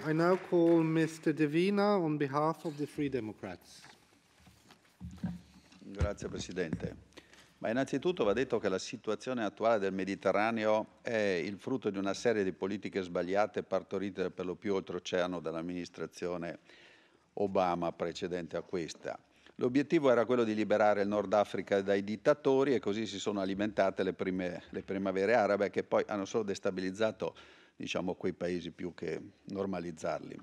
I now call Mr. Devina on behalf of the Free Democrats. Grazie Presidente. Ma innanzitutto va detto che la situazione attuale del Mediterraneo è il frutto di una serie di politiche sbagliate partorite per lo più oltreoceano dall'amministrazione Obama precedente a questa. L'obiettivo era quello di liberare il Nord Africa dai dittatori e così si sono alimentate le, prime, le primavere arabe che poi hanno solo destabilizzato diciamo, quei paesi più che normalizzarli.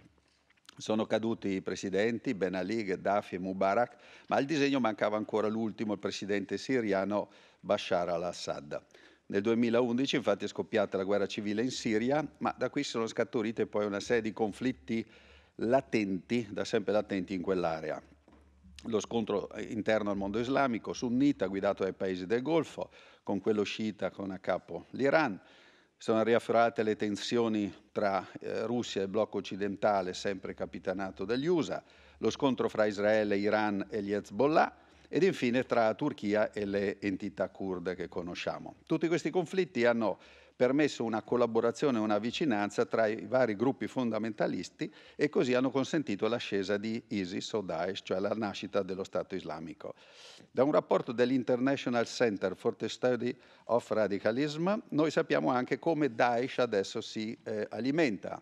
Sono caduti i presidenti Ben Ali, Gheddafi e Mubarak, ma al disegno mancava ancora l'ultimo, il presidente siriano Bashar al-Assad. Nel 2011 infatti è scoppiata la guerra civile in Siria, ma da qui sono scaturite poi una serie di conflitti latenti, da sempre latenti in quell'area. Lo scontro interno al mondo islamico sunnita guidato dai paesi del Golfo, con quello sciita con a capo l'Iran, sono riaffiorate le tensioni tra eh, Russia e blocco occidentale, sempre capitanato dagli USA, lo scontro fra Israele, Iran e gli Hezbollah, ed infine tra Turchia e le entità kurde che conosciamo. Tutti questi conflitti hanno permesso una collaborazione e una vicinanza tra i vari gruppi fondamentalisti e così hanno consentito l'ascesa di ISIS o Daesh, cioè la nascita dello Stato islamico. Da un rapporto dell'International Center for the Study of Radicalism noi sappiamo anche come Daesh adesso si eh, alimenta,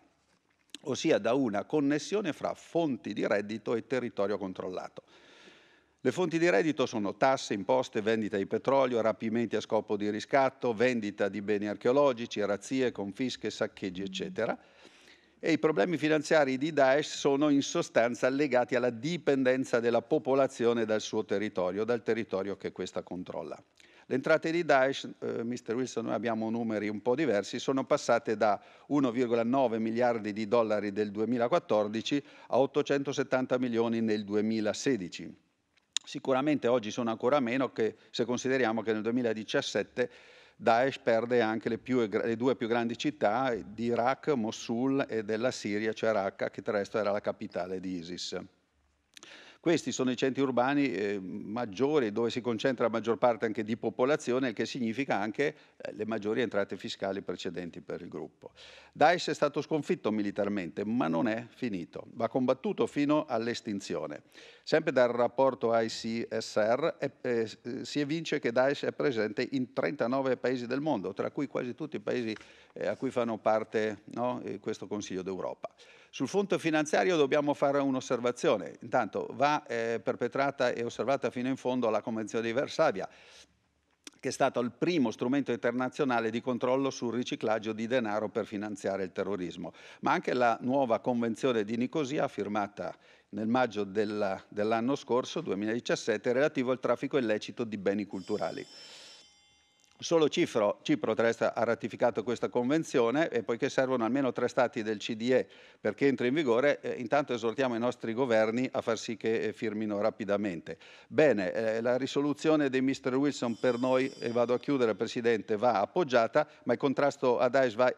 ossia da una connessione fra fonti di reddito e territorio controllato. Le fonti di reddito sono tasse, imposte, vendita di petrolio, rapimenti a scopo di riscatto, vendita di beni archeologici, razzie, confische, saccheggi, mm. eccetera. E i problemi finanziari di Daesh sono in sostanza legati alla dipendenza della popolazione dal suo territorio, dal territorio che questa controlla. Le entrate di Daesh, eh, Mr. Wilson, noi abbiamo numeri un po' diversi, sono passate da 1,9 miliardi di dollari del 2014 a 870 milioni nel 2016 Sicuramente oggi sono ancora meno che se consideriamo che nel 2017 Daesh perde anche le, più, le, due più grandi città eh, di Iraq, Mosul e della Siria, cioè Raqqa, che tra l'altro era la capitale di ISIS. Questi sono i centri urbani eh, maggiori dove si concentra la maggior parte anche di popolazione, il che significa anche eh, le maggiori entrate fiscali precedenti per il gruppo. Daesh è stato sconfitto militarmente, ma non è finito. Va combattuto fino all'estinzione. Sempre dal rapporto ICSR eh, si evince che Daesh è presente in 39 paesi del mondo, tra cui quasi tutti i paesi eh, a cui fanno parte no, eh, questo Consiglio d'Europa. Sul fronte finanziario dobbiamo fare un'osservazione. Intanto va eh, perpetrata e osservata fino in fondo la Convenzione di Varsavia che è stato il primo strumento internazionale di controllo sul riciclaggio di denaro per finanziare il terrorismo, ma anche la nuova Convenzione di Nicosia firmata nel maggio dell'anno scorso, 2017, relativo al traffico illecito di beni culturali. Solo Cipro, Cipro ha ratificato questa convenzione e poiché servono almeno tre stati del CDE perché entri in vigore, eh, intanto esortiamo i nostri governi a far sì che eh, firmino rapidamente. Bene, eh, la risoluzione dei Mr. Wilson per noi, e vado a chiudere Presidente, va appoggiata, ma il contrasto a Daesh va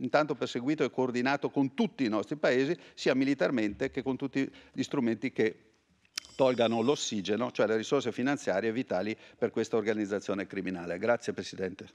intanto perseguito e coordinato con tutti i nostri paesi, sia militarmente che con tutti gli strumenti che tolgano l'ossigeno, cioè le risorse finanziarie vitali per questa organizzazione criminale. Grazie Presidente.